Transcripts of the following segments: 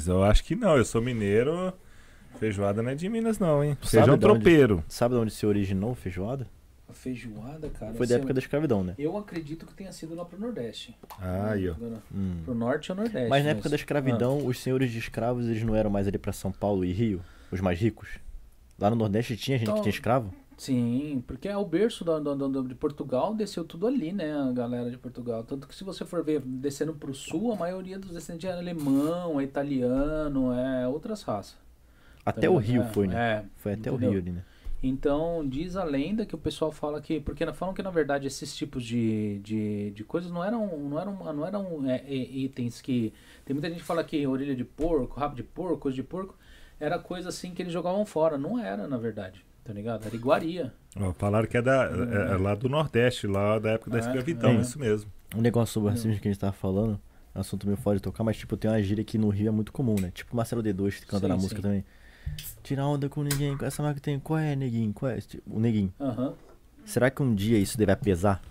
Mas eu acho que não, eu sou mineiro. Feijoada não é de Minas, não, hein? Sabe Feijão tropeiro. Onde, sabe de onde se originou feijoada? A feijoada, cara. Foi da assim, época da escravidão, né? Eu acredito que tenha sido lá pro Nordeste. Ah, aí, ó. Pro hum. Norte ou Nordeste. Mas na né? época mas... da escravidão, ah. os senhores de escravos, eles não eram mais ali pra São Paulo e Rio? Os mais ricos? Lá no Nordeste tinha gente então, que tinha escravo? Sim, porque é o berço do, do, do, de Portugal, desceu tudo ali, né, a galera de Portugal. Tanto que se você for ver descendo para o sul, a maioria dos descendentes é alemão, é italiano, é outras raças. Até então, o Rio é, foi, né? É, foi até entendeu? o Rio ali, né? Então, diz a lenda que o pessoal fala que. Porque falam que, na verdade, esses tipos de, de, de coisas não eram, não eram, não eram é, é, itens que. Tem muita gente que fala que orelha de porco, rabo de porco, coisa de porco, era coisa assim que eles jogavam fora. Não era, na verdade tá ligado? Era iguaria. Ó, falaram que é, da, é, é uhum. lá do Nordeste, lá da época da é, escravidão, é. isso mesmo. Um negócio sobre uhum. racismo que a gente tava falando, assunto meio fora de tocar, mas tipo, tem uma gíria que no Rio é muito comum, né? Tipo Marcelo D2 que canta sim, na música sim. também. Tirar onda com ninguém, essa marca tem, qual é, neguinho? Qual é? Tipo, o neguinho. Será que um dia isso deve pesar?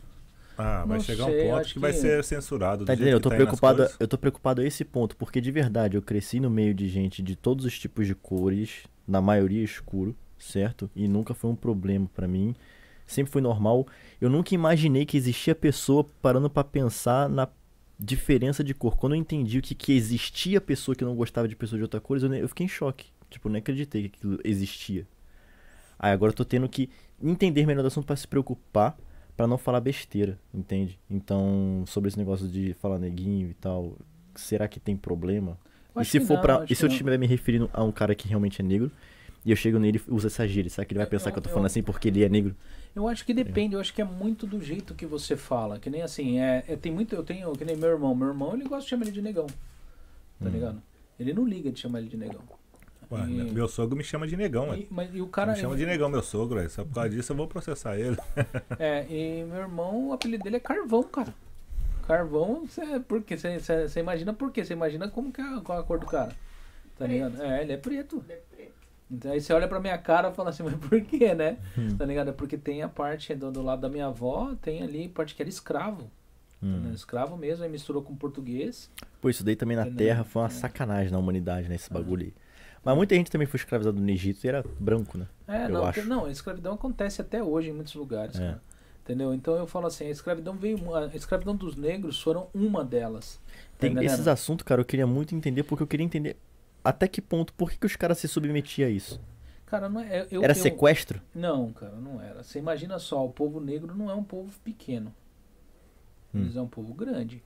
Ah, vai não chegar sei, um ponto que, que, vai ser censurado. Tá entendendo? Eu tô, tá preocupado, eu tô preocupado a esse ponto, porque de verdade eu cresci no meio de gente de todos os tipos de cores, na maioria escuro certo? E nunca foi um problema para mim. Sempre foi normal. Eu nunca imaginei que existia pessoa parando para pensar na diferença de cor. Quando eu entendi o que, que existia pessoa que não gostava de pessoa de outra cor, eu, eu fiquei em choque. Tipo, nem acreditei que aquilo existia. Aí agora eu tô tendo que entender melhor do assunto para se preocupar, para não falar besteira, entende? Então, sobre esse negócio de falar neguinho e tal, será que tem problema? e se for para, e se eu estiver me referindo a um cara que realmente é negro, e eu chego nele e uso essa gíria. Será que ele vai é, pensar que eu tô falando eu, assim porque ele é negro? Eu acho que depende, eu acho que é muito do jeito que você fala. Que nem assim, é, é tem muito, eu tenho, que nem meu irmão. Meu irmão, ele gosta de chamar ele de negão. Tá hum. ligado? Ele não liga de chamar ele de negão. Ué, e... Meu sogro me chama de negão, e, mas, e o cara, me chama ele... de negão, meu sogro, só por causa disso eu vou processar ele. é, e meu irmão, o apelido dele é Carvão, cara. Carvão, você, porque, você, você, imagina por quê? Você imagina como que é, qual é a cor do cara. Tá ligado? É, ele é preto. Ele é então aí você olha pra minha cara e fala assim, mas por quê, né? Hum. Tá ligado? É porque tem a parte do, do lado da minha avó, tem ali a parte que era escravo. Hum. Escravo mesmo, aí misturou com português. Pô, isso daí também na entendeu? Terra foi uma é. sacanagem na humanidade, né? Esse é. bagulho aí. Mas muita gente também foi escravizada no Egito e era branco, né? É, eu não, acho. não, a escravidão acontece até hoje em muitos lugares, é. Entendeu? Então eu falo assim, a escravidão veio. A escravidão dos negros foram uma delas. Tá tem esses assuntos, cara, eu queria muito entender, porque eu queria entender até que ponto, por que, que os caras se submetiam a isso? Cara, não é, eu, era eu, sequestro? Não, cara, não era. Você imagina só, o povo negro não é um povo pequeno. Hum. Eles é um povo grande.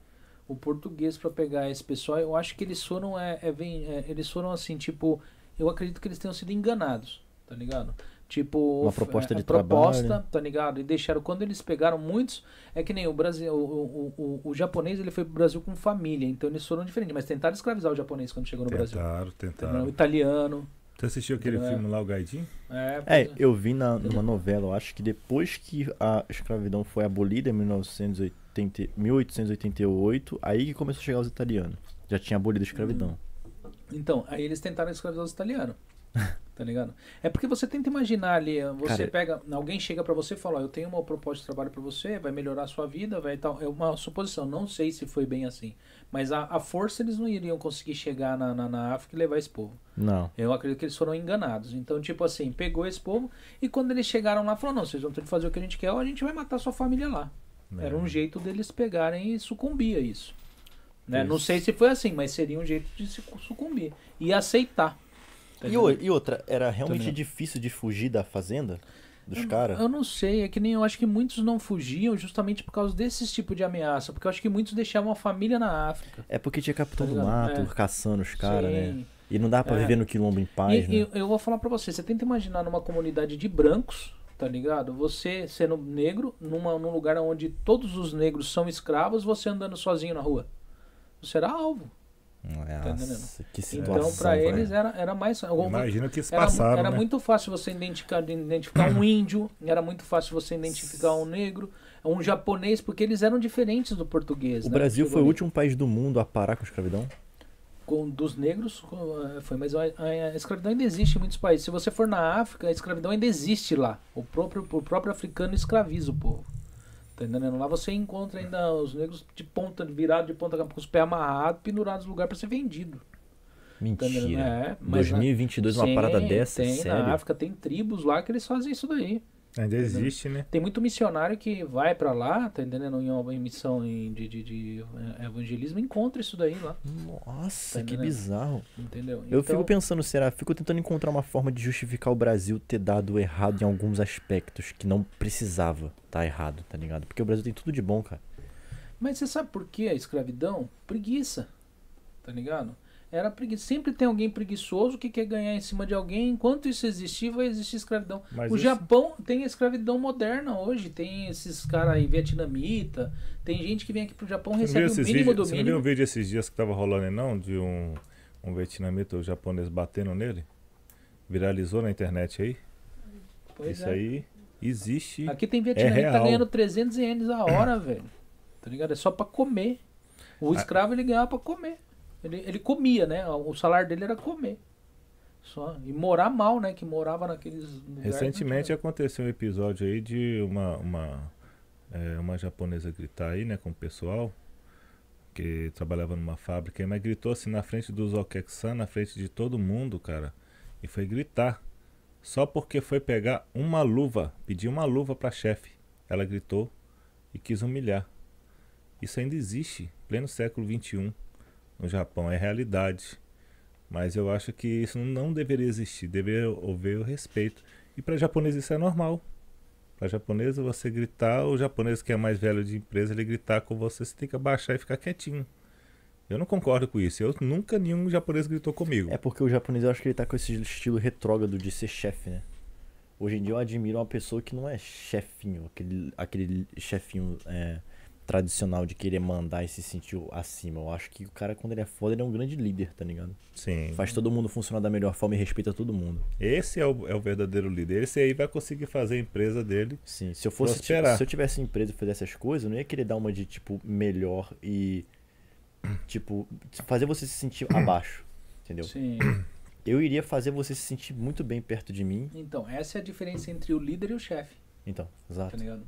O português para pegar esse pessoal, eu acho que eles foram é, é, é, eles foram assim, tipo, eu acredito que eles tenham sido enganados, tá ligado? Tipo, uma proposta é, de proposta, trabalho. tá ligado? E deixaram. Quando eles pegaram muitos, é que nem o Brasil, o, o, o, o japonês, ele foi pro Brasil com família, então eles foram diferentes, mas tentaram escravizar o japonês quando chegou no tentaram, Brasil. Tentaram, tentaram. O italiano. Você assistiu aquele é. filme lá, o Gaidin? É, é, é, eu vi na, numa novela, eu acho que depois que a escravidão foi abolida em 1980, 1888, aí que começou a chegar os italianos. Já tinha abolido a escravidão. Hum. Então, aí eles tentaram escravizar os italianos. Tá ligado? É porque você tenta imaginar ali, você Cara, pega, alguém chega para você e fala, eu tenho uma proposta de trabalho para você, vai melhorar a sua vida, vai tal. É uma suposição, não sei se foi bem assim. Mas a, a força eles não iriam conseguir chegar na, na, na, África e levar esse povo. Não. Eu acredito que eles foram enganados. Então, tipo assim, pegou esse povo e quando eles chegaram lá, falou, não, vocês vão ter que fazer o que a gente quer ou a gente vai matar sua família lá. É. Era um jeito deles pegarem e sucumbir a isso. Né? Não sei se foi assim, mas seria um jeito de se sucumbir e aceitar. Tá e, e, outra, era realmente difícil de fugir da fazenda? Dos caras? Eu não sei, é que nem eu acho que muitos não fugiam justamente por causa desse tipo de ameaça, porque eu acho que muitos deixavam a família na África. É porque tinha Capitão tá do Mato é. caçando os caras, né? E não dá para é. viver no quilombo em paz, e, né? eu, eu vou falar para você, você tenta imaginar numa comunidade de brancos, tá ligado? Você sendo negro, numa, num lugar onde todos os negros são escravos, você andando sozinho na rua. Você era alvo. Tá Nossa, tá que então, para eles era, era mais. Imagina o que se passava. Era, era né? muito fácil você identificar, identificar um índio, era muito fácil você identificar um negro, um japonês, porque eles eram diferentes do português. O né? Brasil foi ali. o último país do mundo a parar com a escravidão? Com, dos negros eh, foi, mas a, a, escravidão ainda existe em muitos países. Se você for na África, a escravidão ainda existe lá. O próprio, o próprio africano escraviza o povo. Tá entendendo? Lá você encontra ainda os negros de ponta, virado de ponta com os pés amarrados, pendurados no lugar para ser vendido. Tá Mentira. Tá é, 2022 lá, uma sim, parada dessa, tem, sério? Na África tem tribos lá que eles fazem isso daí. Ainda existe, né? Tem muito missionário que vai para lá, tá entendendo? Em uma missão de, de, de, é, evangelismo, encontra isso daí lá. Nossa, tá que bizarro. Entendeu? Eu então... fico pensando, será? Fico tentando encontrar uma forma de justificar o Brasil ter dado errado em alguns aspectos que não precisava tá errado, tá ligado? Porque o Brasil tem tudo de bom, cara. Mas você sabe por que a escravidão? Preguiça, tá ligado? Era pregui... Sempre tem alguém preguiçoso que quer ganhar em cima de alguém. Enquanto isso existir, vai existir escravidão. Mas o isso... Japão tem escravidão moderna hoje. Tem esses caras aí, vietnamita. Tem gente que vem aqui pro Japão e recebe o mínimo vídeos, do você mínimo. Você viu um vídeo esses dias que tava rolando aí, não? De um, um vietnamita, o um japonês batendo nele? Viralizou na internet aí? Pois isso é. aí existe. É aqui tem vietnamita é tá ganhando 300 ienes a hora, velho. Tá ligado? É só pra comer. O ah. escravo ele ganhava pra comer. Ele, ele comia, né? O salário dele era comer. Só. E morar mal, né? Que morava naqueles né? Recentemente aconteceu um episódio aí de uma, uma, é, uma japonesa gritar aí, né? Com o pessoal que trabalhava numa fábrica, mas gritou assim na frente dos Okexan, na frente de todo mundo, cara. E foi gritar. Só porque foi pegar uma luva, pedir uma luva pra chefe. Ela gritou e quis humilhar. Isso ainda existe, pleno século XXI no Japão, é realidade. Mas eu acho que isso não deveria existir, deveria haver o respeito. E para japonês isso é normal. Para japonês você gritar, o japonês que é mais velho de empresa, ele gritar com você, você tem que abaixar e ficar quietinho. Eu não concordo com isso. Eu nunca nenhum japonês gritou comigo. É porque o japonês eu acho que ele tá com esse estilo retrógrado de ser chefe, né? Hoje em dia eu admiro uma pessoa que não é chefinho, aquele, aquele chefinho é, tradicional de querer mandar e se sentir acima. Eu acho que o cara, quando ele é foda, ele é um grande líder, tá ligado? Sim. Faz todo mundo funcionar da melhor forma e respeita todo mundo. Esse é o, é o verdadeiro líder. Esse aí vai conseguir fazer a empresa dele. Sim. Se eu fosse. Tipo, se eu tivesse empresa e fizesse essas coisas, eu não ia querer dar uma de, tipo, melhor e. Tipo, fazer você se sentir abaixo. Entendeu? Sim. Eu iria fazer você se sentir muito bem perto de mim. Então, essa é a diferença entre o líder e o chefe. Então, exato. Tá